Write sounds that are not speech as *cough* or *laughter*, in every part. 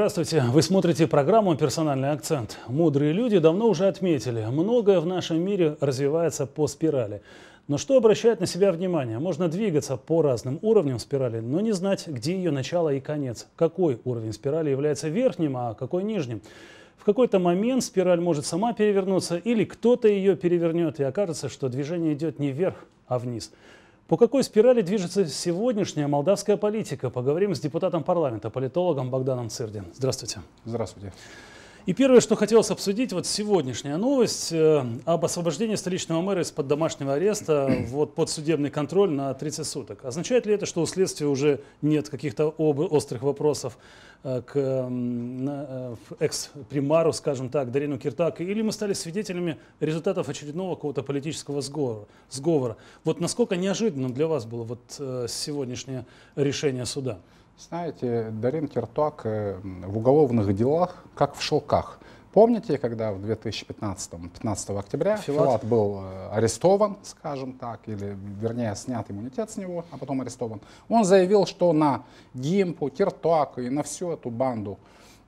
Здравствуйте! Вы смотрите программу «Персональный акцент». Мудрые люди давно уже отметили, многое в нашем мире развивается по спирали. Но что обращает на себя внимание? Можно двигаться по разным уровням спирали, но не знать, где ее начало и конец. Какой уровень спирали является верхним, а какой нижним? В какой-то момент спираль может сама перевернуться, или кто-то ее перевернет, и окажется, что движение идет не вверх, а вниз – по какой спирали движется сегодняшняя молдавская политика? Поговорим с депутатом парламента, политологом Богданом Цирдин. Здравствуйте. Здравствуйте. И первое, что хотелось обсудить, вот сегодняшняя новость э, об освобождении столичного мэра из-под домашнего ареста *clears throat* вот, под судебный контроль на 30 суток. Означает ли это, что у следствия уже нет каких-то острых вопросов э, к э, экс-примару, скажем так, Дарину Киртак, или мы стали свидетелями результатов очередного какого-то политического сговора? Вот насколько неожиданным для вас было вот сегодняшнее решение суда? Знаете, Дарин Киртуак э, в уголовных делах как в шелках. Помните, когда в 2015, 15 октября Филат. Филат был э, арестован, скажем так, или вернее снят иммунитет с него, а потом арестован, он заявил, что на Гимпу, Киртуаку и на всю эту банду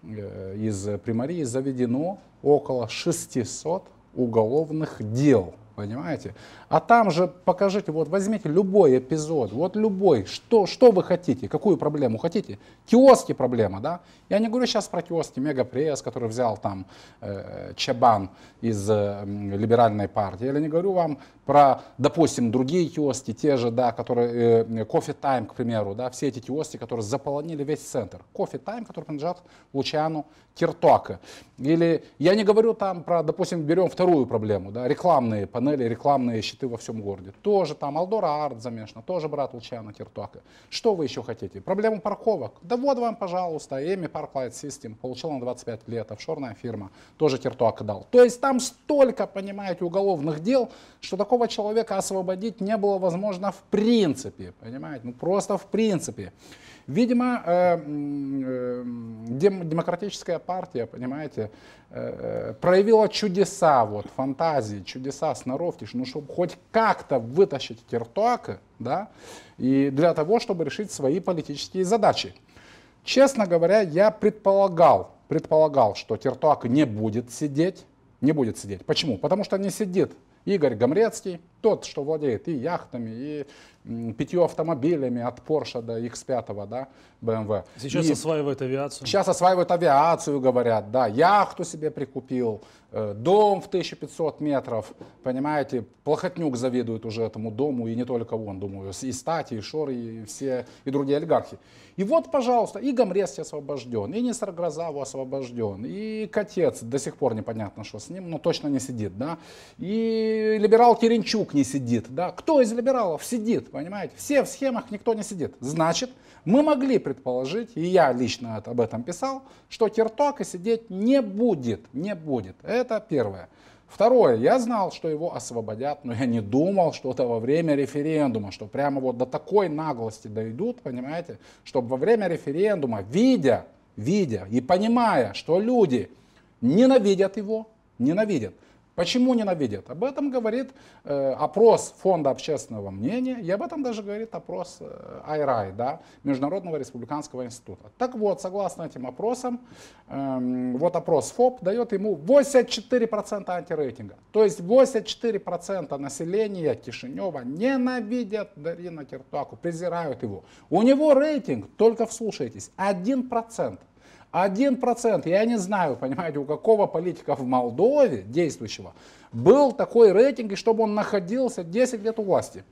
э, из Примарии заведено около 600 уголовных дел – Понимаете? А там же покажите, вот возьмите любой эпизод, вот любой, что, что вы хотите, какую проблему хотите. Киоски проблема, да? Я не говорю сейчас про киоски Мегапресс, который взял там э, Чабан из э, либеральной партии. Я не говорю вам про, допустим, другие киоски, те же, да, которые, э, Coffee Time, к примеру, да, все эти киоски, которые заполонили весь центр. Coffee Time, который принадлежат Лучану Киртока. Или я не говорю там про, допустим, берем вторую проблему, да, рекламные панели панели, рекламные щиты во всем городе. Тоже там Алдора Арт замешана, тоже брат Лучана Тертуака. Что вы еще хотите? Проблему парковок? Да вот вам, пожалуйста, Эми Park Light System получила на 25 лет, офшорная фирма, тоже Тертуак дал. То есть там столько, понимаете, уголовных дел, что такого человека освободить не было возможно в принципе, понимаете, ну просто в принципе. Видимо, э, э, дем демократическая партия, понимаете, э, проявила чудеса вот, фантазии, чудеса сноровки, ну, чтобы хоть как-то вытащить Киртуака, да, и для того, чтобы решить свои политические задачи. Честно говоря, я предполагал, предполагал, что Тертуак не будет сидеть. Не будет сидеть. Почему? Потому что не сидит Игорь Гамрецкий, тот, что владеет и яхтами, и пятью автомобилями от Porsche до X5, да, BMW. Эм сейчас и осваивает авиацию. Сейчас осваивает авиацию, говорят, да, яхту себе прикупил, э, дом в 1500 метров, понимаете, Плохотнюк завидует уже этому дому, и не только он, думаю, и Стати, и Шор, и все, и другие олигархи. И вот, пожалуйста, и Гамрести освобожден, и Несар Грозаву освобожден, и Котец, до сих пор непонятно, что с ним, но точно не сидит, да, и либерал Теренчук не сидит. Да? Кто из либералов сидит, понимаете? Все в схемах, никто не сидит. Значит, мы могли предположить, и я лично об этом писал, что Киртока сидеть не будет, не будет. Это первое. Второе, я знал, что его освободят, но я не думал, что это во время референдума, что прямо вот до такой наглости дойдут, понимаете, чтобы во время референдума, видя, видя и понимая, что люди ненавидят его, ненавидят, Почему ненавидят? Об этом говорит э, опрос Фонда общественного мнения, и об этом даже говорит опрос э, Айрай, да, Международного республиканского института. Так вот, согласно этим опросам, э, вот опрос ФОП дает ему 84% антирейтинга. То есть 84% населения Кишинева ненавидят Дарина Киртаку, презирают его. У него рейтинг, только вслушайтесь, 1%. Один процент. я не знаю, понимаете, у какого политика в Молдове действующего был такой рейтинг, и чтобы он находился 10 лет у власти.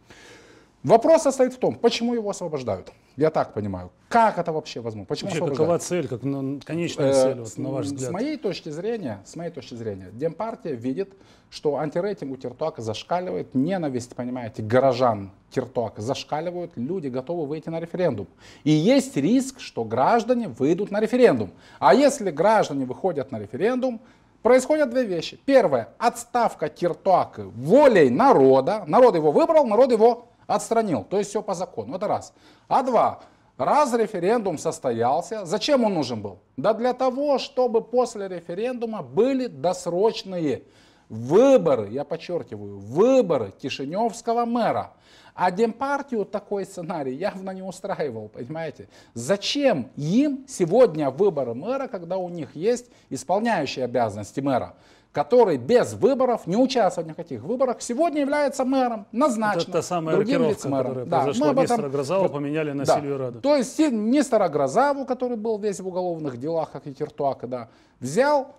Вопрос состоит в том, почему его освобождают. Я так понимаю. Как это вообще возможно? Почему вообще, какова цель, как ну, конечная э, цель, э, вот, на ваш взгляд? С моей точки зрения, с моей точки зрения, Демпартия видит, что антирейтинг у Тертуака зашкаливает, ненависть, понимаете, горожан Тертуака зашкаливают, люди готовы выйти на референдум. И есть риск, что граждане выйдут на референдум. А если граждане выходят на референдум, происходят две вещи. Первое, отставка Тертуака волей народа. Народ его выбрал, народ его Отстранил. То есть все по закону. Это раз. А два. Раз референдум состоялся, зачем он нужен был? Да для того, чтобы после референдума были досрочные выборы, я подчеркиваю, выборы кишиневского мэра. А Демпартию такой сценарий явно не устраивал, понимаете? Зачем им сегодня выборы мэра, когда у них есть исполняющие обязанности мэра? который без выборов, не участвовал в никаких выборах, сегодня является мэром, назначенным. Это та самая другим вице-мэром. Да, мы об этом... Нестора Грозаву поменяли на да. Сильвию Раду. То есть Нестора Грозаву, который был весь в уголовных делах, как и Киртуака, да, взял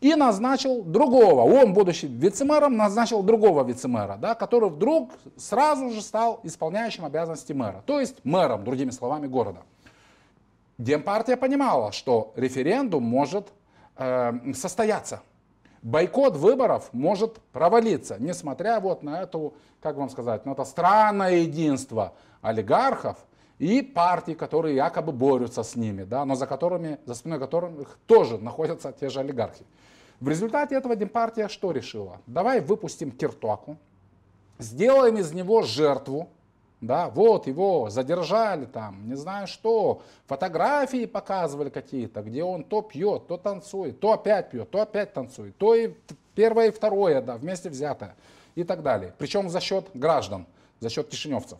и назначил другого. Он, будучи вице-мэром, назначил другого вице-мэра, да, который вдруг сразу же стал исполняющим обязанности мэра, то есть мэром, другими словами, города. Демпартия понимала, что референдум может э, состояться бойкот выборов может провалиться, несмотря вот на эту, как вам сказать, на это странное единство олигархов и партий, которые якобы борются с ними, да, но за которыми, за спиной которых тоже находятся те же олигархи. В результате этого партия что решила? Давай выпустим Киртуаку, сделаем из него жертву, да, вот его задержали там, не знаю что, фотографии показывали какие-то, где он то пьет, то танцует, то опять пьет, то опять танцует, то и первое и второе, да, вместе взято и так далее. Причем за счет граждан, за счет кишиневцев.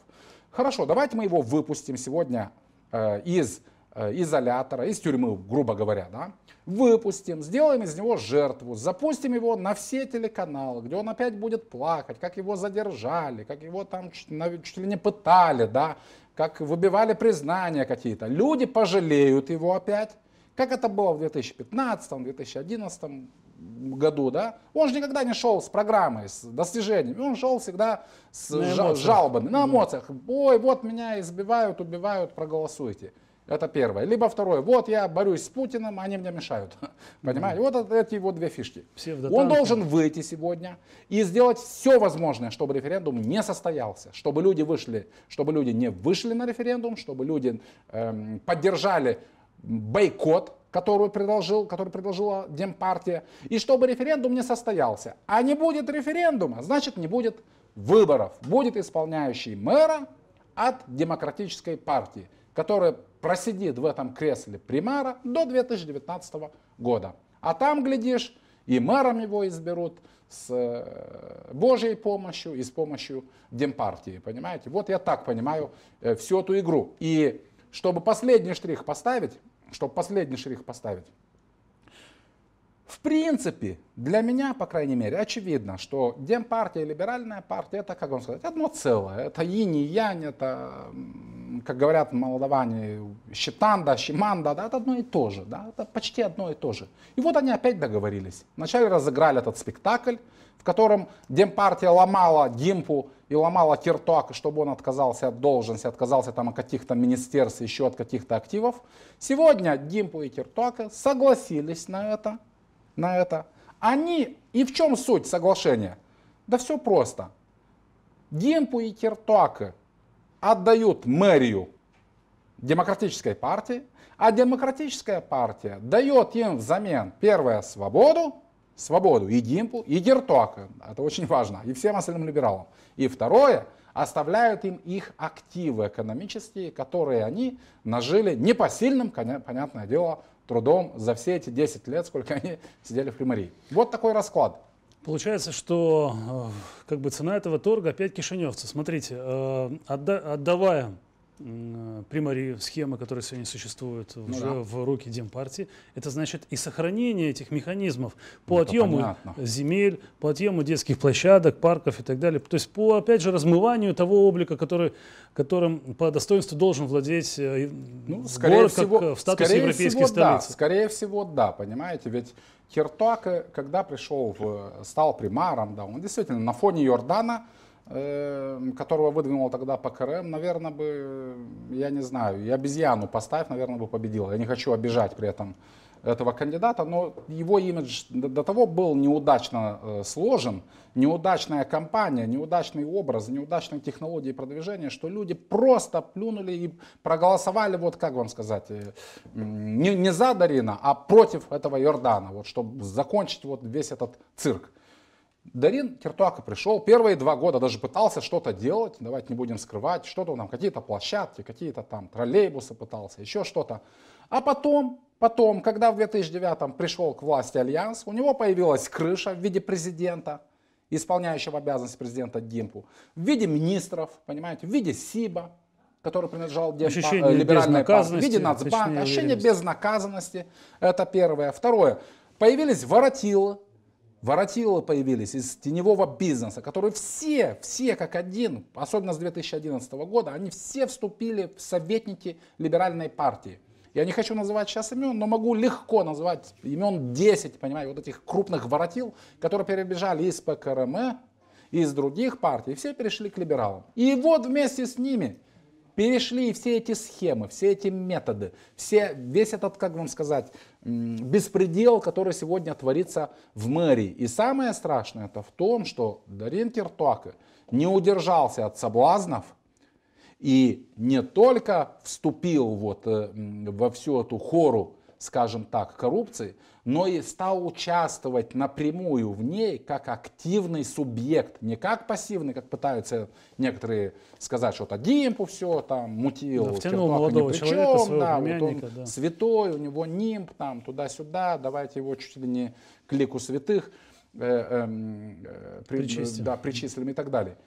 Хорошо, давайте мы его выпустим сегодня э, из Э, изолятора, из тюрьмы, грубо говоря, да, выпустим, сделаем из него жертву, запустим его на все телеканалы, где он опять будет плакать, как его задержали, как его там чуть, ли не пытали, да, как выбивали признания какие-то. Люди пожалеют его опять, как это было в 2015-2011 году, да, он же никогда не шел с программой, с достижениями, он шел всегда с на жалобами, на эмоциях. Ой, вот меня избивают, убивают, проголосуйте. Это первое. Либо второе. Вот я борюсь с Путиным, они мне мешают. *laughs* Понимаете? Вот эти его две фишки. Он должен выйти сегодня и сделать все возможное, чтобы референдум не состоялся, чтобы люди вышли, чтобы люди не вышли на референдум, чтобы люди эм, поддержали бойкот который предложил, который предложила Демпартия, и чтобы референдум не состоялся. А не будет референдума, значит не будет выборов. Будет исполняющий мэра от демократической партии который просидит в этом кресле примара до 2019 года. А там, глядишь, и мэром его изберут с э, Божьей помощью и с помощью Демпартии, понимаете? Вот я так понимаю э, всю эту игру. И чтобы последний штрих поставить, чтобы последний штрих поставить, в принципе, для меня, по крайней мере, очевидно, что Демпартия и либеральная партия это, как вам сказать, одно целое. Это инь и янь, это, как говорят молдаване, щитанда, щиманда, да, это одно и то же, да, это почти одно и то же. И вот они опять договорились. Вначале разыграли этот спектакль, в котором Демпартия ломала Димпу и ломала Киртуака, чтобы он отказался от должности, отказался там от каких-то министерств, еще от каких-то активов. Сегодня Димпу и Киртуака согласились на это – на это. Они... И в чем суть соглашения? Да все просто. Гимпу и Киртуаке отдают мэрию демократической партии, а демократическая партия дает им взамен, первое, свободу, свободу и Гимпу, и Гертуака, это очень важно, и всем остальным либералам. И второе – оставляют им их активы экономические, которые они нажили непосильным, понятное дело, трудом за все эти 10 лет, сколько они *laughs* сидели в Примории. Вот такой расклад. Получается, что э, как бы цена этого торга опять кишиневцы. Смотрите, э, отдавая Э, примари схемы, которые сегодня существуют ну уже да. в руки Демпартии, это значит и сохранение этих механизмов по это отъему понятно. земель, по отъему детских площадок, парков и так далее. То есть по, опять же, размыванию того облика, который, которым по достоинству должен владеть э, ну, скорее город всего, как э, в статусе скорее европейской всего, столицы. Да, скорее всего, да, понимаете, ведь Хертуак, когда пришел, в, стал примаром, да, он действительно на фоне Йордана – Эм, которого выдвинул тогда ПКРМ, наверное, бы, я не знаю, и обезьяну поставь, наверное, бы победил. Я не хочу обижать при этом этого кандидата, но его имидж до того был неудачно э, сложен, неудачная кампания, неудачный образ, неудачные технологии продвижения, что люди просто плюнули и проголосовали, вот как вам сказать, э, не, не за Дарина, а против этого Иордана, вот чтобы закончить вот весь этот цирк. Дарин Киртуака пришел, первые два года даже пытался что-то делать, давайте не будем скрывать, что-то там, какие-то площадки, какие-то там троллейбусы пытался, еще что-то. А потом, потом, когда в 2009 пришел к власти Альянс, у него появилась крыша в виде президента, исполняющего обязанности президента Димпу, в виде министров, понимаете, в виде СИБа, который принадлежал Демпа, ощущение э, либеральной партии, в виде Нацбанка, ощущение безнаказанности, это первое. Второе, появились воротилы, Воротилы появились из теневого бизнеса, которые все, все как один, особенно с 2011 года, они все вступили в советники либеральной партии. Я не хочу называть сейчас имен, но могу легко назвать имен 10, понимаете, вот этих крупных воротил, которые перебежали из ПКРМ, из других партий, все перешли к либералам. И вот вместе с ними перешли все эти схемы, все эти методы, все, весь этот, как вам сказать, беспредел, который сегодня творится в мэрии. И самое страшное это в том, что Дарин Киртуаке не удержался от соблазнов и не только вступил вот э, во всю эту хору скажем так, коррупции, но и стал участвовать напрямую в ней как активный субъект, не как пассивный, как пытаются некоторые сказать, что это Димпу все там мутил, да, втянул а молодого причем, человека, да, вот он да. святой, у него нимб там туда-сюда, давайте его чуть ли не к лику святых э, э, э, при, причислим. Да, причислим и так далее.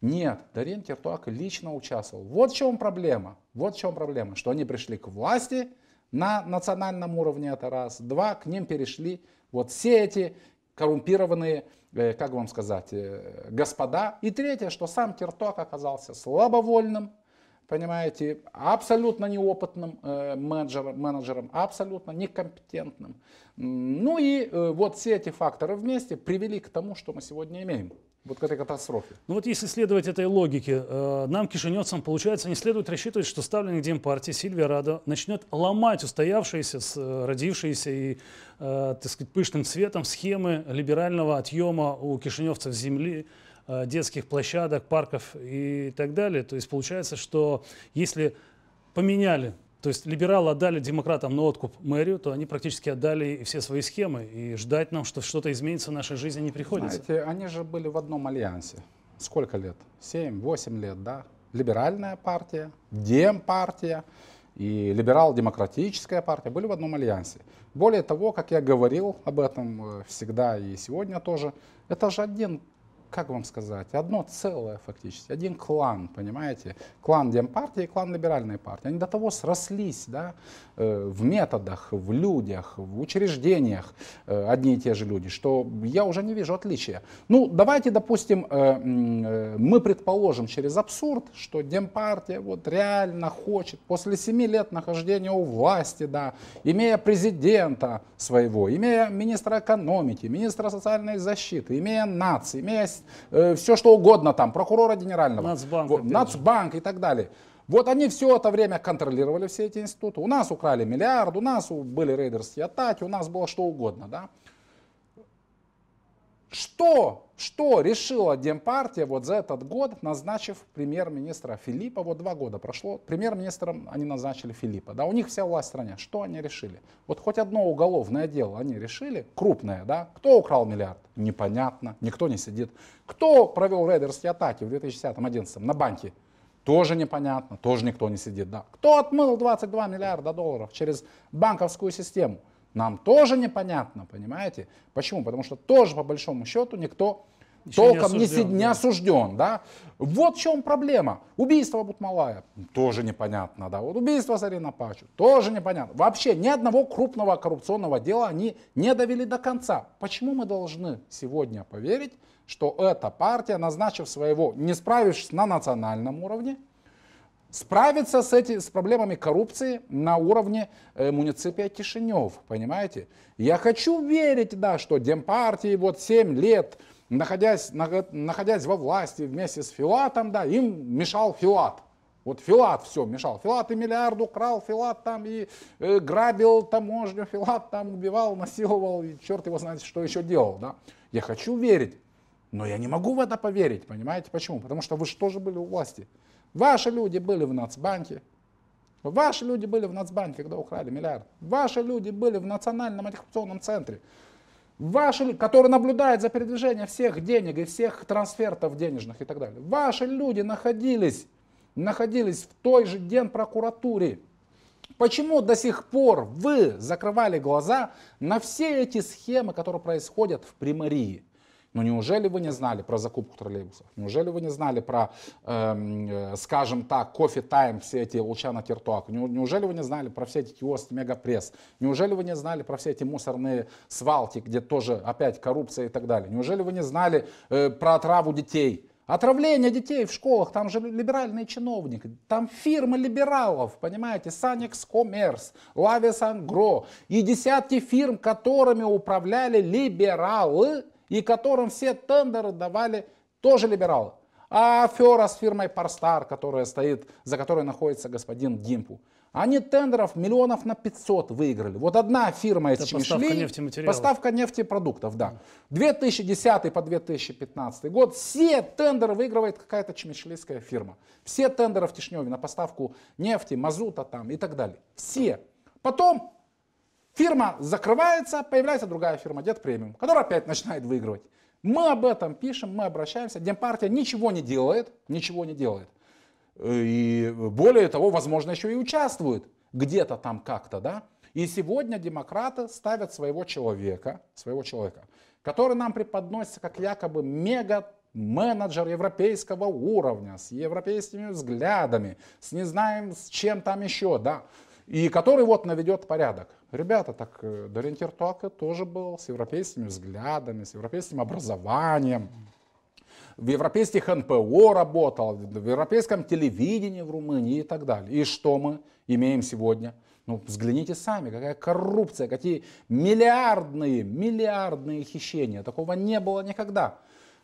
Нет, Дарин Киртуак лично участвовал. Вот в чем проблема. Вот в чем проблема, что они пришли к власти – на национальном уровне, это раз. Два, к ним перешли вот все эти коррумпированные, э, как вам сказать, э, господа. И третье, что сам Кирток оказался слабовольным, понимаете, абсолютно неопытным э, менеджером, менеджером, абсолютно некомпетентным. Ну и вот все эти факторы вместе привели к тому, что мы сегодня имеем вот к этой катастрофе. Ну вот если следовать этой логике, э, нам, кишиневцам, получается, не следует рассчитывать, что ставленник Демпартии Сильвия Рада начнет ломать устоявшиеся, с, э, родившиеся и, э, так сказать, пышным цветом схемы либерального отъема у кишиневцев земли, детских площадок, парков и так далее. То есть получается, что если поменяли то есть либералы отдали демократам на откуп мэрию, то они практически отдали все свои схемы. И ждать нам, что что-то изменится в нашей жизни, не приходится. Знаете, они же были в одном альянсе. Сколько лет? Семь, восемь лет, да? Либеральная партия, Демпартия и либерал-демократическая партия были в одном альянсе. Более того, как я говорил об этом э, всегда и сегодня тоже, это же один как вам сказать, одно целое фактически, один клан, понимаете? Клан Демпартии и клан Либеральной партии. Они до того срослись да, э, в методах, в людях, в учреждениях э, одни и те же люди, что я уже не вижу отличия. Ну, давайте, допустим, э, мы предположим через абсурд, что Демпартия вот реально хочет после семи лет нахождения у власти, да, имея президента своего, имея министра экономики, министра социальной защиты, имея нации, имея Э, все что угодно там, прокурора генерального, Нацбанк, вот, Нацбанк и так далее. Вот они все это время контролировали все эти институты. У нас украли миллиард, у нас были рейдерские атаки, у нас было что угодно, да. Что, что решила Демпартия вот за этот год, назначив премьер-министра Филиппа? Вот два года прошло, премьер-министром они назначили Филиппа. Да, у них вся власть в стране. Что они решили? Вот хоть одно уголовное дело они решили, крупное, да? Кто украл миллиард? Непонятно, никто не сидит. Кто провел рейдерские атаки в 2010-2011 на банке Тоже непонятно, тоже никто не сидит, да? Кто отмыл 22 миллиарда долларов через банковскую систему? нам тоже непонятно, понимаете? Почему? Потому что тоже, по большому счету, никто Еще толком не, осужден, не, не осужден, да? Вот в чем проблема. Убийство Бутмалая тоже непонятно, да? Вот убийство Зарина Пачу тоже непонятно. Вообще ни одного крупного коррупционного дела они не довели до конца. Почему мы должны сегодня поверить, что эта партия, назначив своего, не справившись на национальном уровне, справиться с, эти, с проблемами коррупции на уровне э, муниципия Кишинев, понимаете? Я хочу верить, да, что Демпартии вот 7 лет, находясь, на, находясь во власти вместе с Филатом, да, им мешал Филат. Вот Филат все мешал. Филат и миллиард украл, Филат там и э, грабил таможню, Филат там убивал, насиловал, и черт его знает, что еще делал. Да? Я хочу верить, но я не могу в это поверить, понимаете? Почему? Потому что вы же тоже были у власти. Ваши люди были в Нацбанке. Ваши люди были в Нацбанке, когда украли миллиард. Ваши люди были в Национальном антикоррупционном центре. Ваши, который наблюдает за передвижением всех денег и всех трансфертов денежных и так далее. Ваши люди находились, находились в той же Генпрокуратуре. Почему до сих пор вы закрывали глаза на все эти схемы, которые происходят в Примарии? Но ну, неужели вы не знали про закупку троллейбусов? Неужели вы не знали про, эм, э, скажем так, кофе тайм, все эти Лучана Тиртуак? Неужели вы не знали про все эти киоски Мегапресс? Неужели вы не знали про все эти мусорные свалки, где тоже опять коррупция и так далее? Неужели вы не знали э, про отраву детей? Отравление детей в школах, там же либеральные чиновники, там фирмы либералов, понимаете, Санекс Коммерс, Лавис Ангро и десятки фирм, которыми управляли либералы, и которым все тендеры давали тоже либералы. А афера с фирмой Парстар, которая стоит, за которой находится господин Гимпу. Они тендеров миллионов на 500 выиграли. Вот одна фирма из Это Чемишли, поставка, поставка нефтепродуктов, да. 2010 по 2015 год все тендеры выигрывает какая-то чемишлийская фирма. Все тендеры в Тишневе на поставку нефти, мазута там и так далее. Все. Потом Фирма закрывается, появляется другая фирма, Дед Премиум, которая опять начинает выигрывать. Мы об этом пишем, мы обращаемся. Демпартия ничего не делает, ничего не делает. И более того, возможно, еще и участвует где-то там как-то, да. И сегодня демократы ставят своего человека, своего человека, который нам преподносится как якобы мега менеджер европейского уровня, с европейскими взглядами, с не знаем с чем там еще, да, и который вот наведет порядок. Ребята, так э, Дорентир Туака тоже был с европейскими взглядами, с европейским образованием. В европейских НПО работал, в европейском телевидении в Румынии и так далее. И что мы имеем сегодня? Ну, взгляните сами, какая коррупция, какие миллиардные, миллиардные хищения. Такого не было никогда.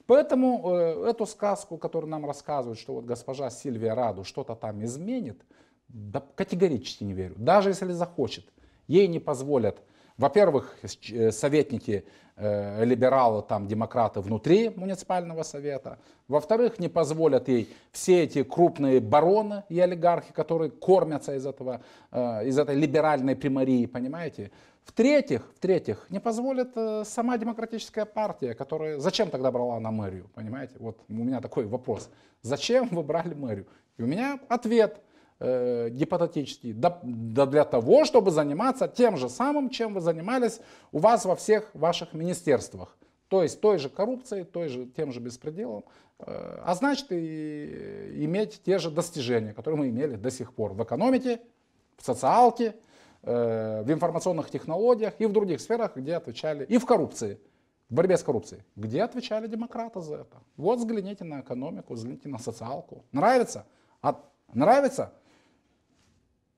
Поэтому э, эту сказку, которую нам рассказывают, что вот госпожа Сильвия Раду что-то там изменит, да, категорически не верю, даже если захочет ей не позволят. Во-первых, э, советники э, либералы, там, демократы внутри муниципального совета. Во-вторых, не позволят ей все эти крупные бароны и олигархи, которые кормятся из, этого, э, из этой либеральной примарии, понимаете? В-третьих, в-третьих, не позволит э, сама демократическая партия, которая... Зачем тогда брала на мэрию, понимаете? Вот у меня такой вопрос. Зачем вы брали мэрию? И у меня ответ – э, гипотетически, да, да для того, чтобы заниматься тем же самым, чем вы занимались у вас во всех ваших министерствах. То есть той же коррупцией, той же, тем же беспределом, э, а значит и э, иметь те же достижения, которые мы имели до сих пор в экономике, в социалке, э, в информационных технологиях и в других сферах, где отвечали, и в коррупции в борьбе с коррупцией. Где отвечали демократы за это? Вот взгляните на экономику, взгляните на социалку. Нравится? А, нравится?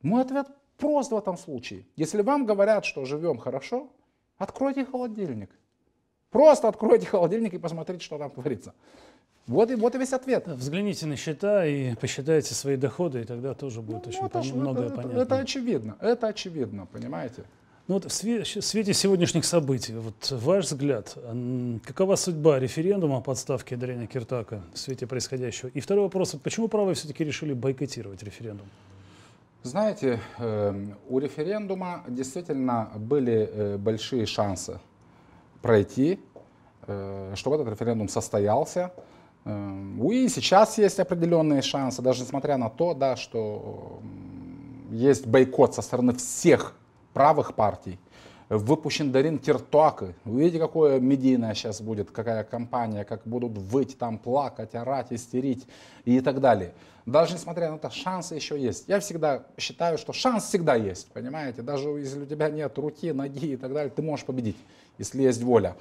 Мой ответ прост в этом случае. Если вам говорят, что живем хорошо, откройте холодильник. Просто откройте холодильник и посмотрите, что там творится. Вот и, вот и весь ответ. Взгляните на счета и посчитайте свои доходы, и тогда тоже ну будет ну, очень это, многое это, понятно. Это очевидно, это очевидно, понимаете? Ну вот в свете сегодняшних событий, вот ваш взгляд, какова судьба референдума о подставке Андрея Киртака в свете происходящего? И второй вопрос, почему правые все-таки решили бойкотировать референдум? Знаете, э, у референдума действительно были э, большие шансы пройти, э, чтобы этот референдум состоялся. И сейчас есть определенные шансы, даже несмотря на то, да, что есть бойкот со стороны всех правых партий – выпущен Дарин Тертуака. Увидите, видите, какое медийное сейчас будет, какая компания, как будут выть, там плакать, орать, истерить и так далее. Даже несмотря на то, шансы еще есть. Я всегда считаю, что шанс всегда есть, понимаете? Даже если у тебя нет руки, ноги и так далее, ты можешь победить, если есть воля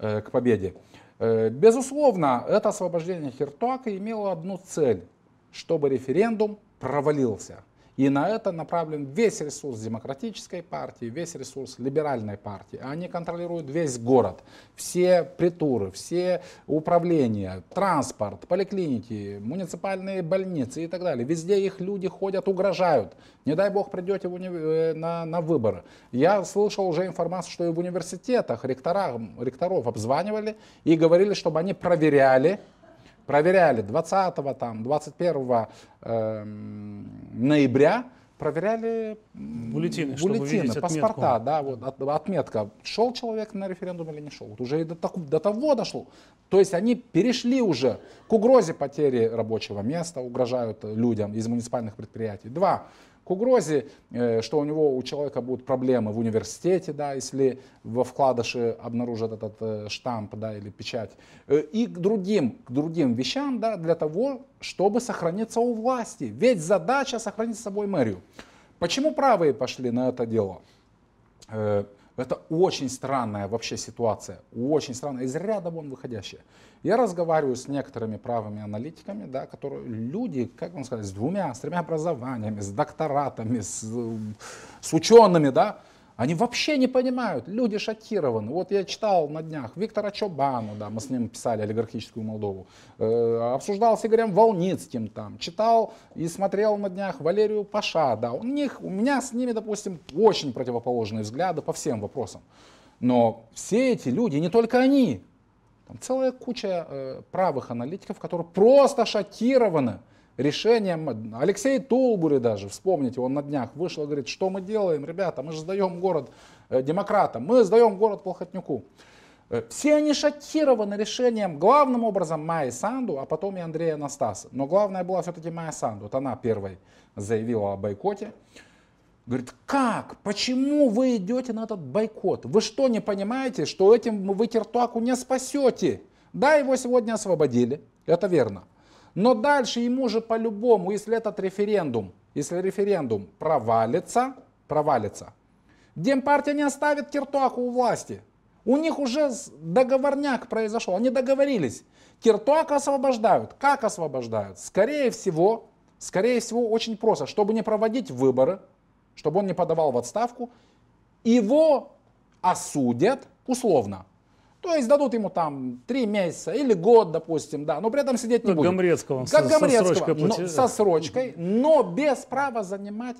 э, к победе. Э, безусловно, это освобождение Хертуака имело одну цель, чтобы референдум провалился. И на это направлен весь ресурс демократической партии, весь ресурс либеральной партии. Они контролируют весь город, все притуры, все управления, транспорт, поликлиники, муниципальные больницы и так далее. Везде их люди ходят, угрожают. Не дай бог придете в унив... Э, на, на выборы. Я слышал уже информацию, что и в университетах ректорам, ректоров обзванивали и говорили, чтобы они проверяли, проверяли 20, там, 21 э, эм, ноября, проверяли буллетины, чтобы чтобы паспорта, отметку. да, вот от, отметка, шел человек на референдум или не шел. Вот уже и до, таку, до того дошло. То есть они перешли уже к угрозе потери рабочего места, угрожают людям из муниципальных предприятий. Два, к угрозе, э, что у него у человека будут проблемы в университете, да, если во вкладыше обнаружат этот э, штамп да, или печать, э, и к другим, к другим вещам да, для того, чтобы сохраниться у власти. Ведь задача сохранить с собой мэрию. Почему правые пошли на это дело? Это очень странная вообще ситуация, очень странная, из ряда вон выходящая. Я разговариваю с некоторыми правыми аналитиками, да, которые люди, как вам сказать, с двумя, с тремя образованиями, с докторатами, с, э, с учеными, да, они вообще не понимают, люди шокированы. Вот я читал на днях Виктора Чобану, да, мы с ним писали «Олигархическую Молдову», э, обсуждал с Игорем Волницким там, читал и смотрел на днях Валерию Паша, да, у них, у меня с ними, допустим, очень противоположные взгляды по всем вопросам. Но все эти люди, не только они, там целая куча э, правых аналитиков, которые просто шокированы решением Алексей Толбури даже, вспомните, он на днях вышел и говорит, что мы делаем, ребята, мы же сдаем город э, демократам, мы сдаем город Плохотнюку. Э, все они шокированы решением, главным образом, Майи Санду, а потом и Андрея Настаса. Но главное была все-таки Майя Санду. Вот она первой заявила о бойкоте. Говорит, как? Почему вы идете на этот бойкот? Вы что, не понимаете, что этим вы Киртуаку не спасете? Да, его сегодня освободили, это верно. Но дальше ему же по-любому, если этот референдум, если референдум провалится, провалится, Демпартия не оставит Киртуаку у власти. У них уже договорняк произошел, они договорились. Киртуака освобождают. Как освобождают? Скорее всего, скорее всего, очень просто, чтобы не проводить выборы, чтобы он не подавал в отставку, его осудят условно. То ну, есть дадут ему там три месяца или год, допустим, да, но при этом сидеть не ну, будет. Гомрецкого. Как со, Гомрецкого, со срочкой, но, со срочкой, но без права занимать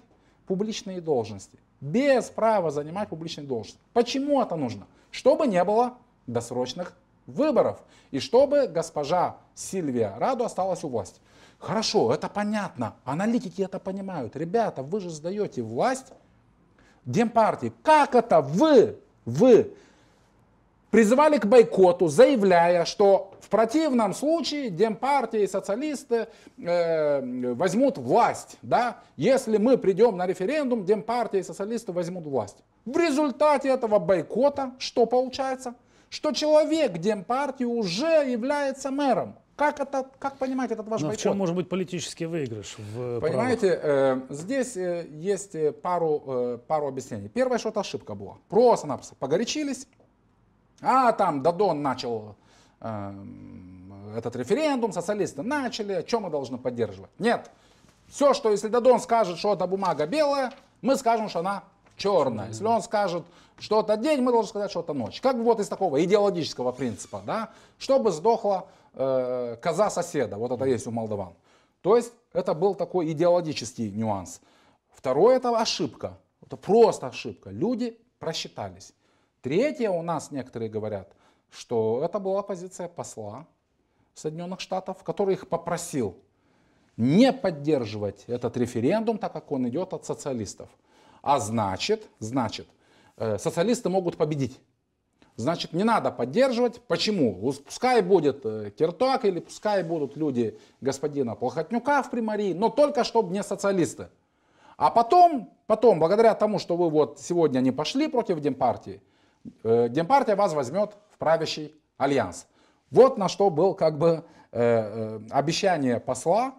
публичные должности. Без права занимать публичные должности. Почему это нужно? Чтобы не было досрочных выборов и чтобы госпожа Сильвия Раду осталась у власти. Хорошо, это понятно, аналитики это понимают. Ребята, вы же сдаете власть Демпартии. Как это вы, вы призывали к бойкоту, заявляя, что в противном случае Демпартия и социалисты э, возьмут власть. Да? Если мы придем на референдум, Демпартия и социалисты возьмут власть. В результате этого бойкота что получается? Что человек Демпартии уже является мэром. Как, это, как понимать этот ваш Но ну, бойкот? В чем может быть политический выигрыш? В э, Понимаете, э, здесь э, есть э, пару, э, пару объяснений. Первое, что это ошибка была. Просто-напросто погорячились, а там Дадон начал эм, этот референдум, социалисты начали, чем мы должны поддерживать? Нет. Все, что если Дадон скажет, что эта бумага белая, мы скажем, что она черная. Если он скажет что это день, мы должны сказать что это ночь. Как бы вот из такого идеологического принципа, да, чтобы сдохла э, коза соседа, вот это есть у молдаван. То есть это был такой идеологический нюанс. Второе это ошибка, это просто ошибка. Люди просчитались. Третье, у нас некоторые говорят, что это была позиция посла Соединенных Штатов, который их попросил не поддерживать этот референдум, так как он идет от социалистов. А значит, значит, э, социалисты могут победить. Значит, не надо поддерживать. Почему? Пускай будет э, Киртак или пускай будут люди господина Плохотнюка в Примории, но только чтобы не социалисты. А потом, потом, благодаря тому, что вы вот сегодня не пошли против Демпартии, партии Демпартия э, вас возьмет в правящий альянс. Вот на что был как бы э, э, обещание посла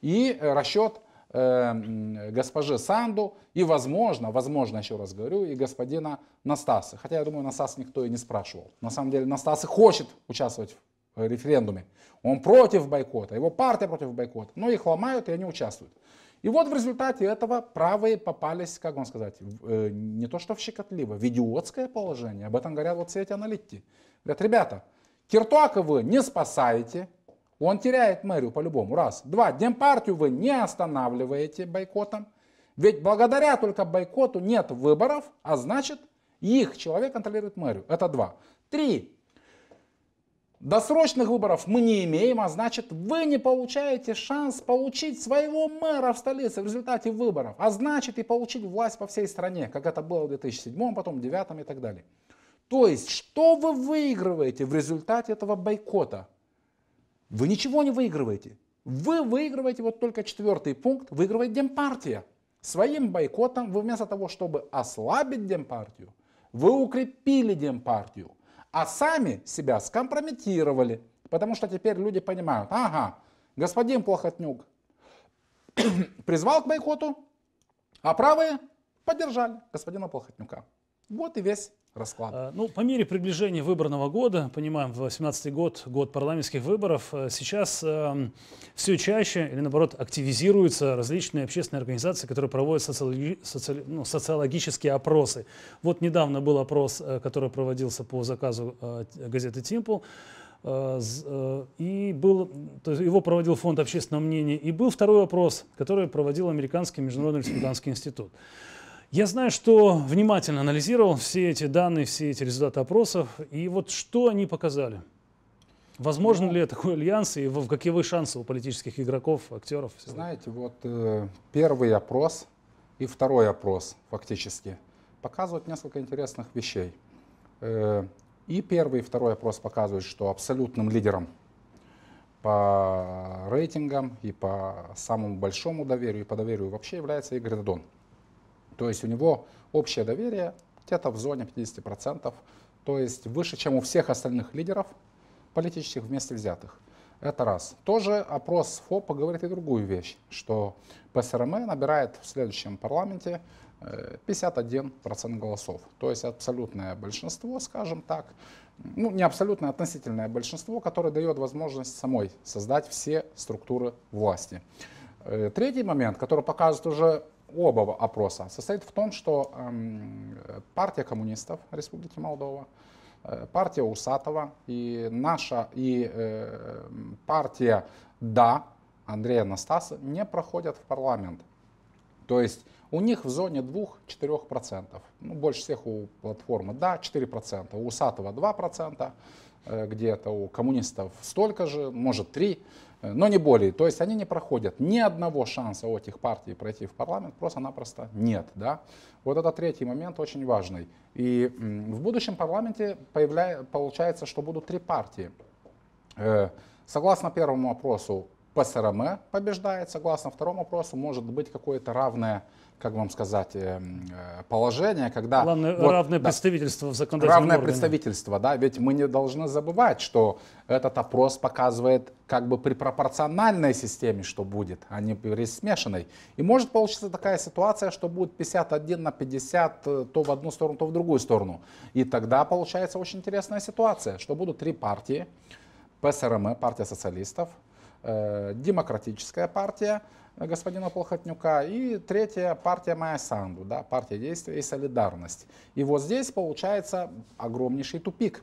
и расчет госпожи Санду и, возможно, возможно, еще раз говорю, и господина Настасы. Хотя, я думаю, Настас никто и не спрашивал. На самом деле, Настасы хочет участвовать в референдуме. Он против бойкота, его партия против бойкота. Но их ломают, и они участвуют. И вот в результате этого правые попались, как вам сказать, в, э, не то что в щекотливо, в идиотское положение. Об этом говорят вот все эти аналитики. Говорят, ребята, Киртуака вы не спасаете, он теряет мэрию по-любому, раз. Два, Демпартию вы не останавливаете бойкотом, ведь благодаря только бойкоту нет выборов, а значит их человек контролирует мэрию. Это два. Три, Досрочных выборов мы не имеем, а значит вы не получаете шанс получить своего мэра в столице в результате выборов, а значит и получить власть по всей стране, как это было в 2007, потом в 2009 и так далее. То есть, что вы выигрываете в результате этого бойкота? Вы ничего не выигрываете. Вы выигрываете вот только четвертый пункт, выигрывает Демпартия. Своим бойкотом вы вместо того, чтобы ослабить Демпартию, вы укрепили Демпартию а сами себя скомпрометировали. Потому что теперь люди понимают, ага, господин Плохотнюк *coughs* призвал к бойкоту, а правые поддержали господина Плохотнюка. Вот и весь расклад? Э, ну, по мере приближения выборного года, понимаем, 18-й год, год парламентских выборов, э, сейчас э, эм, все чаще или наоборот активизируются различные общественные организации, которые проводят социологи соци ну, социологические опросы. Вот недавно был опрос, э, который проводился по заказу э, газеты «Тимпл», и был, то есть его проводил фонд общественного мнения, и был второй опрос, который проводил Американский международный республиканский институт. Я знаю, что внимательно анализировал все эти данные, все эти результаты опросов, и вот что они показали? Возможно ну, ли такой *laughs* альянс и каковы шансы у политических игроков, актеров? Всего? Знаете, вот э, первый опрос и второй опрос фактически показывают несколько интересных вещей. Э, и первый и второй опрос показывают, что абсолютным лидером по рейтингам и по самому большому доверию, и по доверию вообще является Игорь Дадон. То есть у него общее доверие где-то в зоне 50%, то есть выше, чем у всех остальных лидеров политических вместе взятых. Это раз. Тоже опрос ФОПа говорит и другую вещь, что ПСРМ набирает в следующем парламенте 51% э, голосов. То есть абсолютное большинство, скажем так, ну не абсолютное, а относительное большинство, которое дает возможность самой создать все структуры власти. Э, третий момент, который показывает уже оба опроса состоит в том, что эм, партия коммунистов Республики Молдова, э, партия Усатова и наша и э, партия «Да» Андрея Настаса не проходят в парламент. То есть у них в зоне 2-4%. Ну, больше всех у платформы «Да» 4%, у Усатова 2%, э, где-то у коммунистов столько же, может 3%. Э, но не более. То есть они не проходят ни одного шанса у этих партий пройти в парламент, просто-напросто нет. Да? Вот это третий момент очень важный. И в будущем парламенте получается, что будут три партии. Э, согласно первому опросу, ПСРМ побеждает, согласно второму опросу, может быть какое-то равное как вам сказать, эм, э, положение, когда... Главное, вот, равное да, представительство в законодательном Равное органе. представительство, да, ведь мы не должны забывать, что этот опрос показывает как бы при пропорциональной системе, что будет, а не при смешанной. И может получиться такая ситуация, что будет 51 на 50 э, то в одну сторону, то в другую сторону. И тогда получается очень интересная ситуация, что будут три партии, ПСРМ, партия социалистов, э, демократическая партия, господина Плохотнюка, и третья партия Майя Санду, да, партия действия и солидарность. И вот здесь получается огромнейший тупик,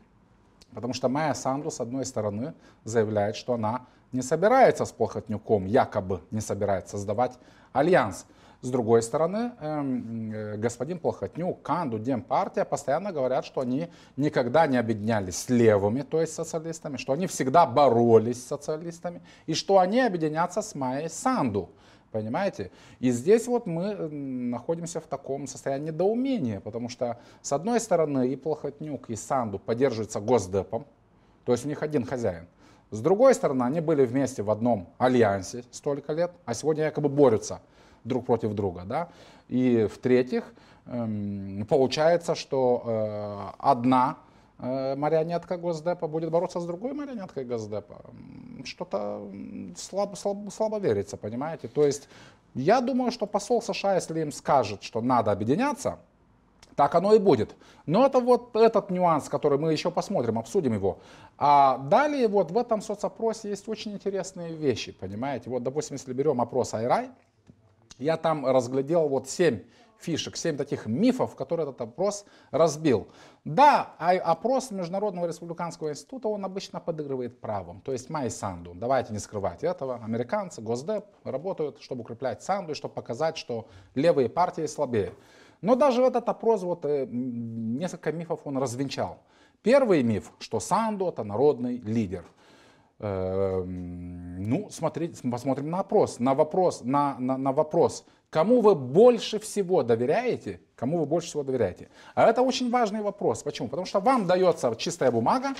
потому что Майя Санду, с одной стороны, заявляет, что она не собирается с Плохотнюком, якобы не собирается создавать альянс. С другой стороны, эм, э, господин Плохотнюк, Канду, Демпартия постоянно говорят, что они никогда не объединялись с левыми, то есть социалистами, что они всегда боролись с социалистами, и что они объединятся с Майей Санду. Понимаете? И здесь вот мы э, находимся в таком состоянии недоумения, потому что, с одной стороны, и Плохотнюк, и Санду поддерживаются Госдепом, то есть у них один хозяин. С другой стороны, они были вместе в одном альянсе столько лет, а сегодня якобы борются – друг против друга. Да? И в-третьих, эм, получается, что э, одна э, марионетка Госдепа будет бороться с другой марионеткой Госдепа. Что-то слабо, слабо, слабо верится, понимаете? То есть я думаю, что посол США, если им скажет, что надо объединяться, так оно и будет. Но это вот этот нюанс, который мы еще посмотрим, обсудим его. А далее вот в этом соцопросе есть очень интересные вещи, понимаете? Вот, допустим, если берем опрос Айрай, я там разглядел вот семь фишек, семь таких мифов, которые этот опрос разбил. Да, а опрос Международного республиканского института, он обычно подыгрывает правом, то есть май санду. Давайте не скрывать этого. Американцы, Госдеп работают, чтобы укреплять санду и чтобы показать, что левые партии слабее. Но даже этот опрос, вот э, несколько мифов он развенчал. Первый миф, что Санду это народный лидер – Эм, ну, смотрите, посмотрим на опрос, на вопрос, на, на, на вопрос, кому вы больше всего доверяете, кому вы больше всего доверяете. А это очень важный вопрос. Почему? Потому что вам дается чистая бумага,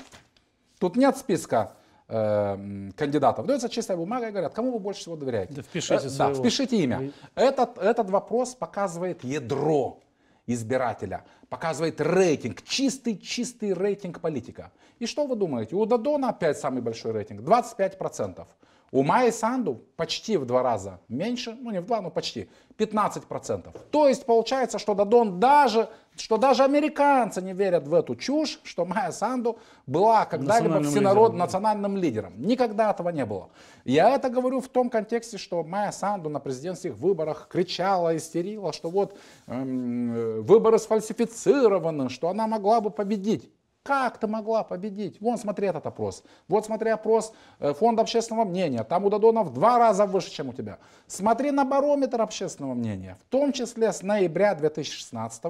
тут нет списка э, кандидатов, дается чистая бумага и говорят, кому вы больше всего доверяете. Да, впишите, э, да, впишите имя. Этот, этот вопрос показывает ядро избирателя, показывает рейтинг, чистый-чистый рейтинг политика. И что вы думаете? У Дадона опять самый большой рейтинг, 25%. У Майи Санду почти в два раза меньше, ну не в два, но почти, 15%. То есть получается, что Дадон даже, что даже американцы не верят в эту чушь, что Майя Санду была когда-либо всенарод лидером, национальным лидером. Никогда этого не было. Я это говорю в том контексте, что Майя Санду на президентских выборах кричала, истерила, что вот эм, э, выборы сфальсифицированы, что она могла бы победить. Как ты могла победить? Вон, смотри этот опрос. Вот смотри опрос э, Фонда общественного мнения. Там у Додона в два раза выше, чем у тебя. Смотри на барометр общественного мнения. В том числе с ноября 2016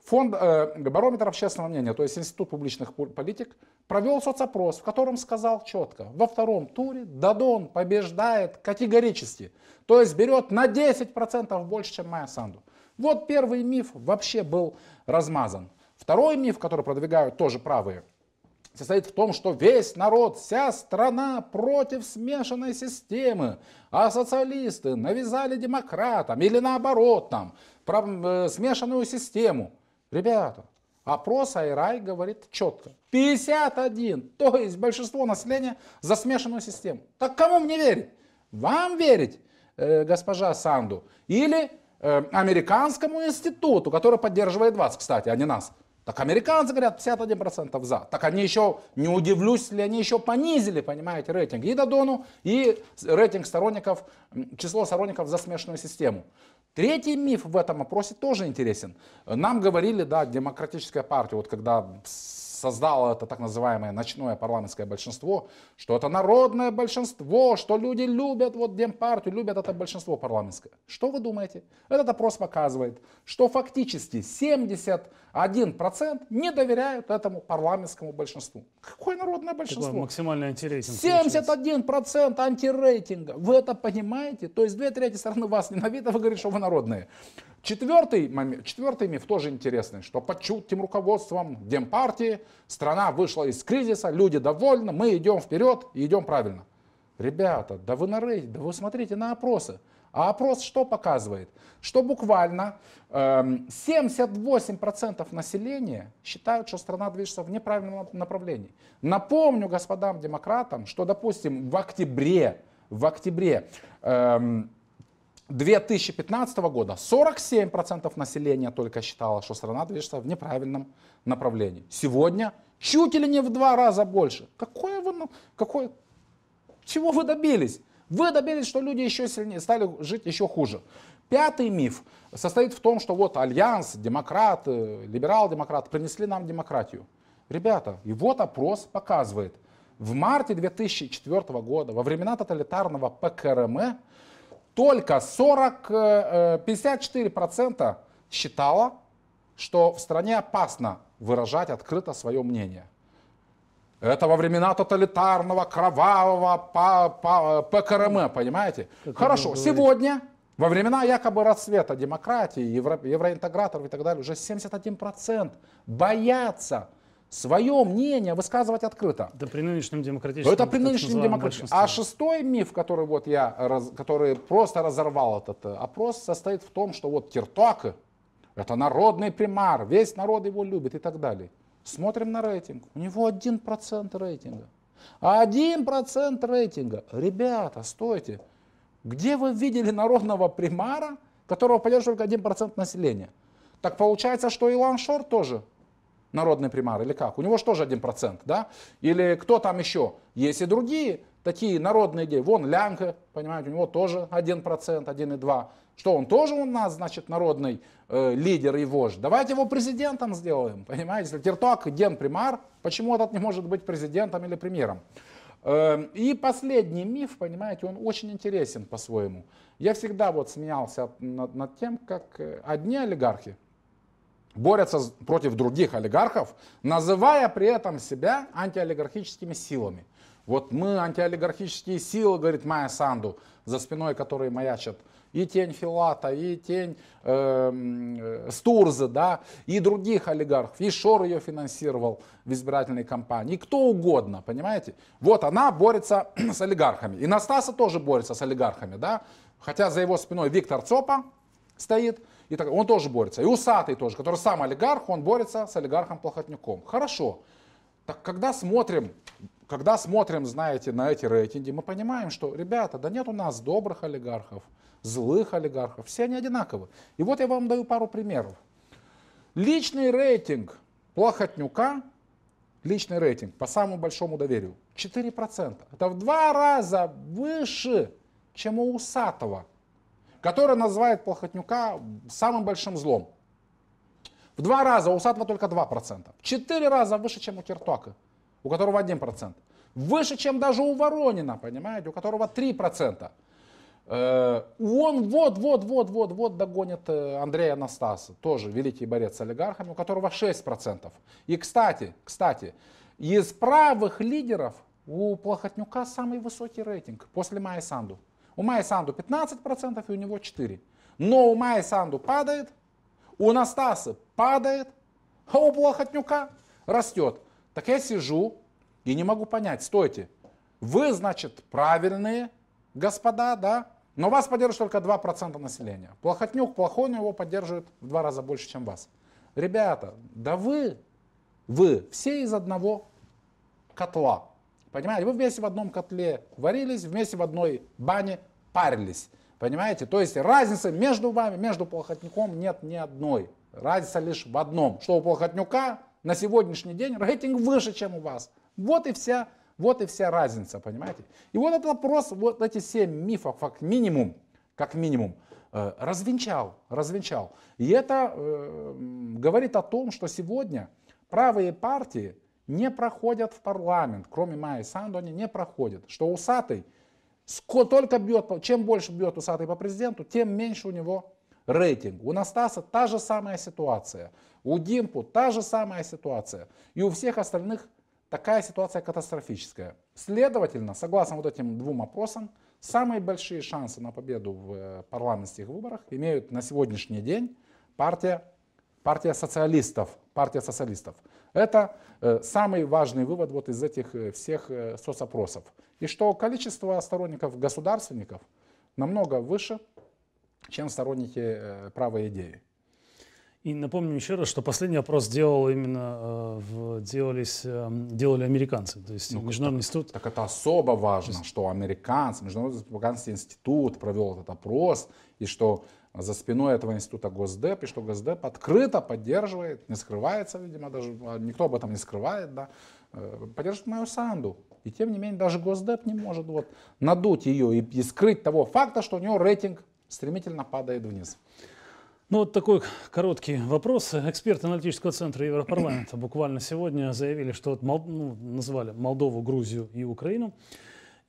Фонд, э, барометр общественного мнения, то есть Институт публичных политик, провел соцопрос, в котором сказал четко, во втором туре Дадон побеждает категорически, то есть берет на 10% больше, чем Майя Санду. Вот первый миф вообще был размазан. Второй миф, который продвигают тоже правые, состоит в том, что весь народ, вся страна против смешанной системы, а социалисты навязали демократам или наоборот там, про, э, смешанную систему. Ребята, опрос Айрай говорит четко. 51, то есть большинство населения за смешанную систему. Так кому мне верить? Вам верить, э, госпожа Санду, или э, американскому институту, который поддерживает вас, кстати, а не нас. Так американцы говорят 51% за. Так они еще, не удивлюсь, ли они еще понизили, понимаете, рейтинг и Додону, и рейтинг сторонников, число сторонников за смешанную систему. Третий миф в этом опросе тоже интересен. Нам говорили, да, демократическая партия, вот когда создало это так называемое ночное парламентское большинство, что это народное большинство, что люди любят вот Демпартию, любят это большинство парламентское. Что вы думаете? Этот опрос показывает, что фактически 71% не доверяют этому парламентскому большинству. Какое народное большинство? Такое максимальный антирейтинг. 71% получается. антирейтинга. Вы это понимаете? То есть две трети страны вас ненавидят, а вы говорите, что вы народные. Четвертый, момент, четвертый миф тоже интересный, что под чутким руководством Демпартии страна вышла из кризиса, люди довольны, мы идем вперед и идем правильно. Ребята, да вы на рейде, да вы смотрите на опросы. А опрос что показывает? Что буквально 78% эм, населения считают, что страна движется в неправильном направлении. Напомню господам демократам, что, допустим, в октябре, в октябре эм, 2015 года 47% населения только считало, что страна движется в неправильном направлении. Сегодня чуть или не в два раза больше. Какое вы, ну, какое, чего вы добились? Вы добились, что люди еще сильнее стали жить еще хуже. Пятый миф состоит в том, что вот альянс, демократ, либерал демократ принесли нам демократию. Ребята, и вот опрос показывает. В марте 2004 года, во времена тоталитарного ПКРМ, только 40, 54% э, э, считало, что в стране опасно выражать открыто свое мнение. Это во времена тоталитарного, кровавого по, по, ПКРМ, понимаете? Как Хорошо, сегодня, во времена якобы расцвета демократии, евро, евроинтеграторов и так далее, уже 71% боятся свое мнение высказывать открыто. Да при нынешнем демократическом. Это при нынешнем демократическом. А шестой миф, который вот я, который просто разорвал этот э, опрос, состоит в том, что вот Кирток это народный примар, весь народ его любит и так далее. Смотрим на рейтинг. У него 1% рейтинга. 1% рейтинга. Ребята, стойте. Где вы видели народного примара, которого поддерживает только 1% населения? Так получается, что Илан Шор тоже народный примар или как? У него же тоже 1%, да? Или кто там еще? Есть и другие такие народные идеи. Вон Лянка, понимаете, у него тоже 1%, 1,2%. Что он тоже у нас, значит, народный э, лидер и вождь. Давайте его президентом сделаем, *laughs* понимаете? Если Кирток генпримар, почему этот не может быть президентом или премьером? Э, и последний миф, понимаете, он очень интересен по-своему. Я всегда вот смеялся над, над тем, как э, одни олигархи, борются против других олигархов, называя при этом себя антиолигархическими силами. Вот мы, антиолигархические силы, говорит Майя Санду, за спиной которой маячат и тень Филата, и тень эм, э, Стурзы, да, и других олигархов, и Шор ее финансировал в избирательной кампании, кто угодно, понимаете? Вот она борется *clears throat* с олигархами. И Настаса тоже борется с олигархами, да, хотя за его спиной Виктор Цопа стоит – и так, он тоже борется. И усатый тоже, который сам олигарх, он борется с олигархом Плохотнюком. Хорошо. Так когда смотрим, когда смотрим, знаете, на эти рейтинги, мы понимаем, что, ребята, да нет у нас добрых олигархов, злых олигархов, все они одинаковы. И вот я вам даю пару примеров. Личный рейтинг Плохотнюка, личный рейтинг по самому большому доверию, 4%. Это в два раза выше, чем у Усатого который называет Плохотнюка самым большим злом. В два раза, у Сатма только 2%. В четыре раза выше, чем у Киртока, у которого 1%. Выше, чем даже у Воронина, понимаете, у которого 3%. Э, он вот-вот-вот-вот-вот догонит э, Андрея Анастаса тоже великий борец с олигархами, у которого 6%. И, кстати, кстати, из правых лидеров у Плохотнюка самый высокий рейтинг после Майя Санду. У Майи Санду 15% и у него 4%. Но у Майи Санду падает, у Настасы падает, а у Блохотнюка растет. Так я сижу и не могу понять, стойте, вы, значит, правильные господа, да, но вас поддерживает только 2% населения. Плохотнюк плохой, но его поддерживает в два раза больше, чем вас. Ребята, да вы, вы все из одного котла. Понимаете, вы вместе в одном котле варились, вместе в одной бане парились. Понимаете? То есть разницы между вами, между плохотником нет ни одной. Разница лишь в одном, что у плохотнюка на сегодняшний день рейтинг выше, чем у вас. Вот и вся, вот и вся разница, понимаете? И вот этот вопрос, вот эти семь мифов, как минимум, как минимум, э, развенчал, развенчал. И это э, говорит о том, что сегодня правые партии не проходят в парламент, кроме Майи Санду они не проходят. Что усатый только бьет, чем больше бьет усатый по президенту, тем меньше у него рейтинг. У Настаса та же самая ситуация, у Димпу та же самая ситуация, и у всех остальных такая ситуация катастрофическая. Следовательно, согласно вот этим двум опросам, самые большие шансы на победу в э, парламентских выборах имеют на сегодняшний день партия, партия социалистов. Партия социалистов. Это э, самый важный вывод вот из этих э, всех э, соцопросов. И что количество сторонников государственников намного выше, чем сторонники правой идеи. И напомню еще раз, что последний опрос делал именно в, делались, делали американцы. То есть ну, Международный так, институт... Так это особо важно, что американцы, Международный пропагандный институт провел этот опрос, и что а за спиной этого института Госдеп, и что Госдеп открыто поддерживает, не скрывается, видимо, даже а, никто об этом не скрывает, да, э, поддерживает мою Санду. И тем не менее, даже Госдеп не может вот надуть ее и, и скрыть того факта, что у нее рейтинг стремительно падает вниз. Ну вот такой короткий вопрос. Эксперты аналитического центра Европарламента буквально сегодня заявили, что вот, ну, назвали Молдову, Грузию и Украину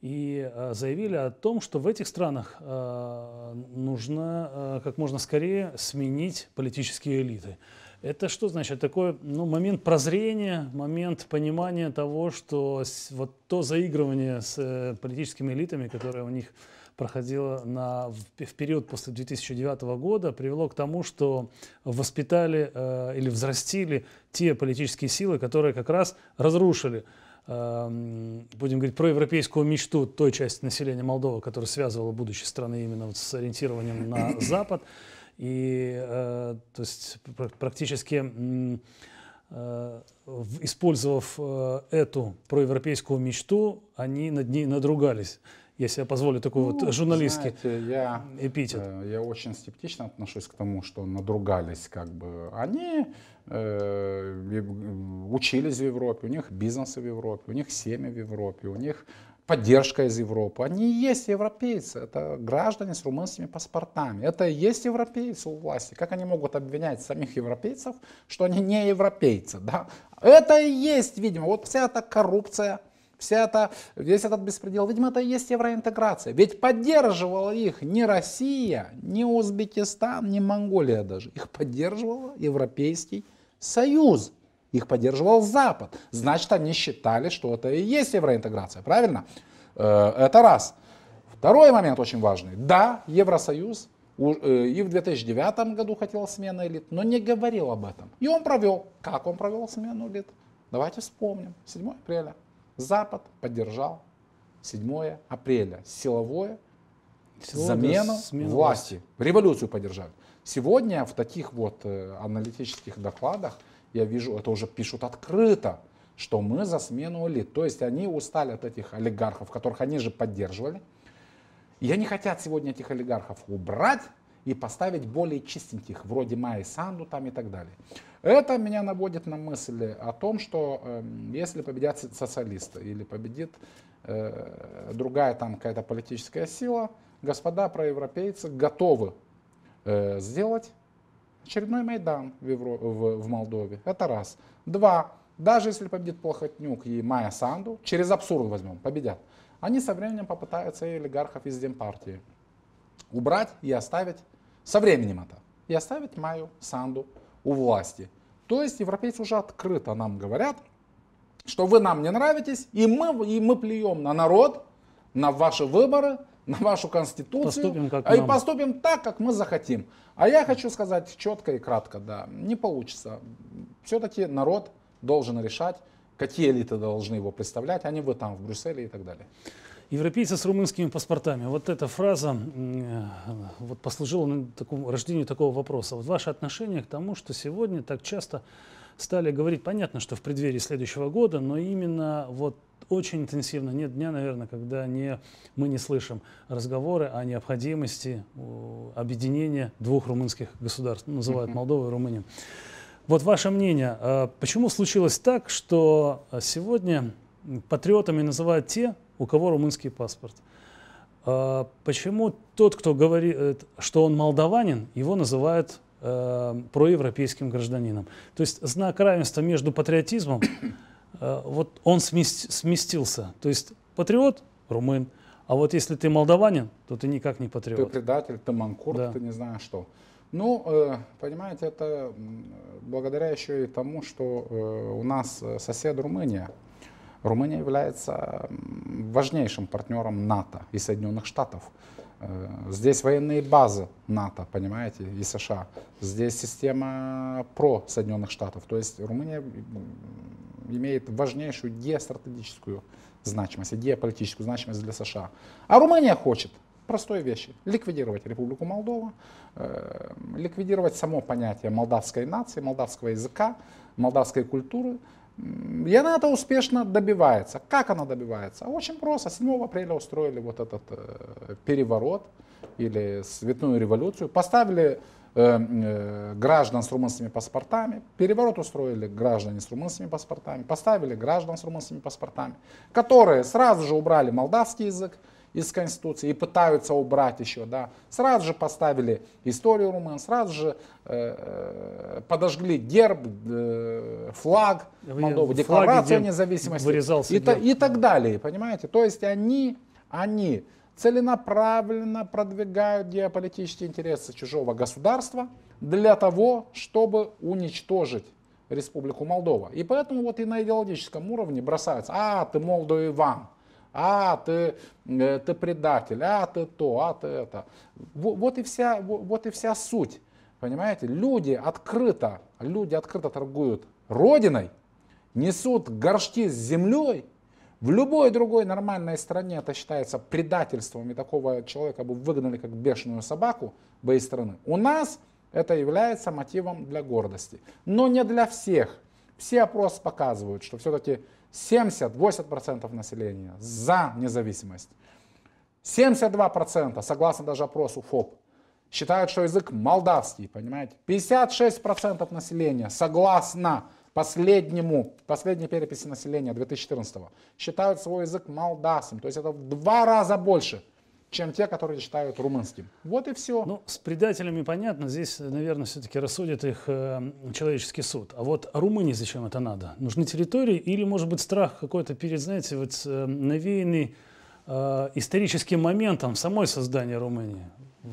и э, заявили о том, что в этих странах э, нужно э, как можно скорее сменить политические элиты. Это что значит? Такой ну, момент прозрения, момент понимания того, что вот то заигрывание с политическими элитами, которое у них проходило на, в, в период после 2009 года, привело к тому, что воспитали э, или взрастили те политические силы, которые как раз разрушили Эм, будем говорить, про европейскую мечту той части населения Молдовы, которая связывала будущее страны именно вот с ориентированием на *coughs* Запад. И, э, то есть, практически э, использовав э, эту проевропейскую мечту, они над ней надругались если я позволю такой ну, вот журналистский знаете, я, эпитет. Э, я очень скептично отношусь к тому, что надругались как бы. Они э, э учились в Европе, у них бизнесы в Европе, у них семьи в Европе, у них поддержка из Европы. Они и есть европейцы, это граждане с румынскими паспортами. Это и есть европейцы у власти. Как они могут обвинять самих европейцев, что они не европейцы? Да? Это и есть, видимо, вот вся эта коррупция – Вся эта, весь этот беспредел, видимо, это и есть евроинтеграция. Ведь поддерживала их не Россия, не Узбекистан, не Монголия даже. Их поддерживал Европейский Союз. Их поддерживал Запад. Значит, они считали, что это и есть евроинтеграция. Правильно? Э, это раз. Второй момент очень важный. Да, Евросоюз э, и в 2009 году хотел смены элит, но не говорил об этом. И он провел. Как он провел смену элит? Давайте вспомним. 7 апреля Запад поддержал 7 апреля силовое Силовое замену смену власти, революцию поддержали. Сегодня в таких вот э, аналитических докладах я вижу, это уже пишут открыто, что мы за смену элит. То есть они устали от этих олигархов, которых они же поддерживали. И они хотят сегодня этих олигархов убрать, и поставить более чистеньких, вроде Майи Санду там и так далее. Это меня наводит на мысли о том, что э, если победят социалисты или победит э, другая там какая-то политическая сила, господа проевропейцы готовы э, сделать очередной Майдан в, Евро... в, в Молдове. Это раз. Два. Даже если победит Плохотнюк и Майя Санду, через абсурд возьмем, победят. Они со временем попытаются и олигархов из Демпартии убрать и оставить со временем это, и оставить Майю Санду у власти. То есть европейцы уже открыто нам говорят, что вы нам не нравитесь, и мы, и мы плюем на народ, на ваши выборы, на вашу конституцию поступим, как а, и нам. поступим так, как мы захотим. А я хочу сказать четко и кратко, да, не получится. Все-таки народ должен решать, какие элиты должны его представлять, а не вы там в Брюсселе и так далее. Европейцы с румынскими паспортами. Вот эта фраза э, вот, послужила такому, рождению такого вопроса. Вот ваше отношение к тому, что сегодня так часто стали говорить, понятно, что в преддверии следующего года, но именно вот очень интенсивно, нет дня, наверное, когда не, мы не слышим разговоры о необходимости объединения двух румынских государств, называют Молдову и Румынию. Вот ваше мнение, а почему случилось так, что а, сегодня патриотами называют те, у кого румынский паспорт. А, почему тот, кто говорит, э, что он молдаванин, его называют э, проевропейским гражданином? То есть знак равенства между патриотизмом, э, вот он смест, сместился. То есть патриот – румын, а вот если ты молдаванин, то ты никак не патриот. Ты предатель, ты манкур, да. ты не знаю что. Ну, э, понимаете, это э, благодаря еще и тому, что у нас сосед Румыния, Румыния является важнейшим партнером НАТО и Соединенных Штатов. Э, здесь военные базы НАТО, понимаете, и США. Здесь система ПРО Соединенных Штатов. То есть Румыния имеет важнейшую геостратегическую значимость геополитическую значимость для США. А Румыния хочет простой вещи. Ликвидировать Республику Молдова, э, ликвидировать само понятие молдавской нации, молдавского языка, молдавской культуры, и это успешно добивается. Как она добивается? Очень просто. 7 апреля устроили вот этот э, переворот или цветную революцию. Поставили э, э, граждан с румынскими паспортами, переворот устроили граждане с румынскими паспортами, поставили граждан с румынскими паспортами, которые сразу же убрали молдавский язык, из Конституции и пытаются убрать еще, да, сразу же поставили историю Румын, сразу же э, э подожгли герб, э, флаг Молдовы, декларацию флаги, независимости и, герб. и так далее, понимаете? То есть они, они целенаправленно продвигают геополитические интересы чужого государства для того, чтобы уничтожить Республику Молдова. И поэтому вот и на идеологическом уровне бросаются, а, ты Молдова Иван, а ты, э, ты предатель, а ты то, а ты это. Вот, вот, и вся, вот и вся суть. Понимаете, люди открыто, люди открыто торгуют родиной, несут горшки с землей. В любой другой нормальной стране это считается предательством, и такого человека бы выгнали как бешеную собаку бы из страны. У нас это является мотивом для гордости. Но не для всех. Все опросы показывают, что все-таки 70-80% населения за независимость. 72%, согласно даже опросу ФОП, считают, что язык молдавский, понимаете? 56% населения, согласно последнему, последней переписи населения 2014 считают свой язык молдавским. То есть это в два раза больше – чем те, которые считают румынским. Вот и все. Ну, с предателями понятно, здесь, наверное, все-таки рассудит их э, человеческий суд. А вот а Румынии зачем это надо? Нужны территории или, может быть, страх какой-то перед, знаете, вот э, навеянный э, историческим моментом самой создания Румынии?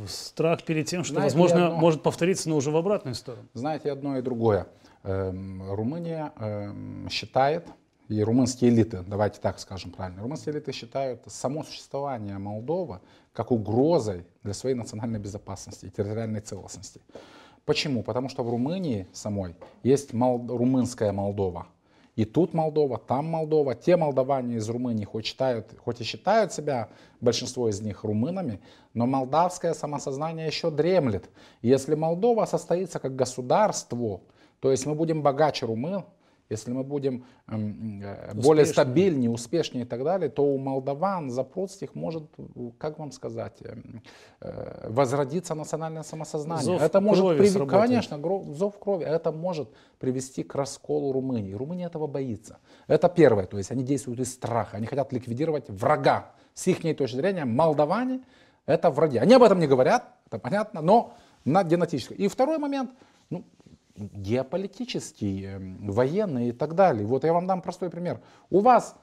Страх перед тем, что, Знаете, возможно, одно... может повториться, но уже в обратную сторону. Знаете, одно и другое. Эм, Румыния эм, считает, и румынские элиты, давайте так скажем правильно, румынские элиты считают само существование Молдовы как угрозой для своей национальной безопасности и территориальной целостности. Почему? Потому что в Румынии самой есть мол... румынская Молдова. И тут Молдова, там Молдова. Те молдаване из Румынии хоть, считают, хоть и считают себя, большинство из них, румынами, но молдавское самосознание еще дремлет. И если Молдова состоится как государство, то есть мы будем богаче румын, если мы будем успешнее. Эм, э, более стабильнее, успешнее и так далее, то у молдаван, их может, как вам сказать, эм, э, возродиться национальное самосознание. Зов это может крови прив... Конечно, зов крови. Это может привести к расколу Румынии. Румыния этого боится. Это первое. То есть они действуют из страха. Они хотят ликвидировать врага. С их точки зрения молдаване это враги. Они об этом не говорят, это понятно, но на генетическом. И второй момент, ну, геополитические, эм, военные и так далее. Вот я вам дам простой пример. У вас,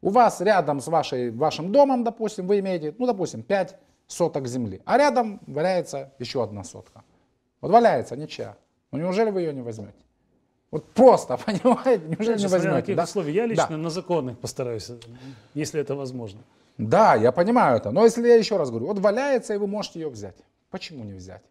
у вас рядом с вашей, вашим домом, допустим, вы имеете, ну, допустим, 5 соток земли, а рядом валяется еще одна сотка. Вот валяется ничья. Ну, неужели вы ее не возьмете? Вот просто, *laughs* понимаете, неужели не возьмете? На каких да? условий. Я лично да. на законных постараюсь, если это возможно. Да, я понимаю это. Но если я еще раз говорю, вот валяется, и вы можете ее взять. Почему не взять?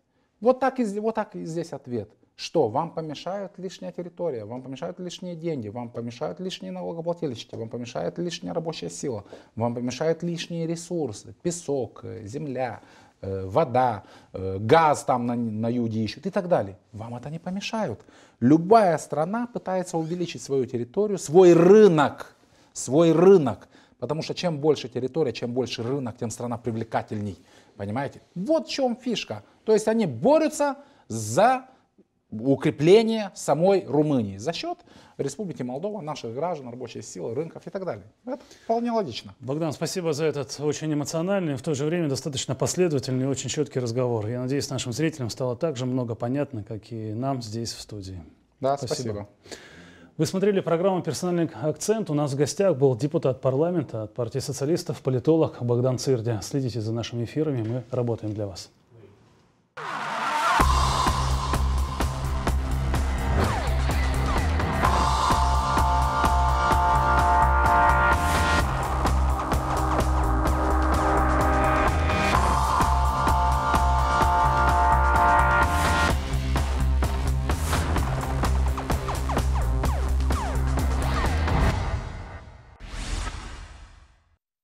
Вот так и, вот так и здесь ответ – что? Вам помешает лишняя территория, вам помешают лишние деньги, вам помешают лишние налогоплательщики, вам помешает лишняя рабочая сила, вам помешают лишние ресурсы, песок, э, земля, э, вода, э, газ там на, на юге ищут и так далее. Вам это не помешают. Любая страна пытается увеличить свою территорию, свой рынок, свой рынок. Потому что чем больше территория, чем больше рынок, тем страна привлекательней. Понимаете? Вот в чем фишка. То есть они борются за укрепление самой Румынии за счет Республики Молдова, наших граждан, рабочей силы, рынков и так далее. Это вполне логично. Богдан, спасибо за этот очень эмоциональный, в то же время достаточно последовательный и очень четкий разговор. Я надеюсь, нашим зрителям стало так же много понятно, как и нам здесь в студии. Да, спасибо. спасибо. Вы смотрели программу «Персональный акцент». У нас в гостях был депутат парламента от партии социалистов, политолог Богдан Цирдя. Следите за нашими эфирами, мы работаем для вас.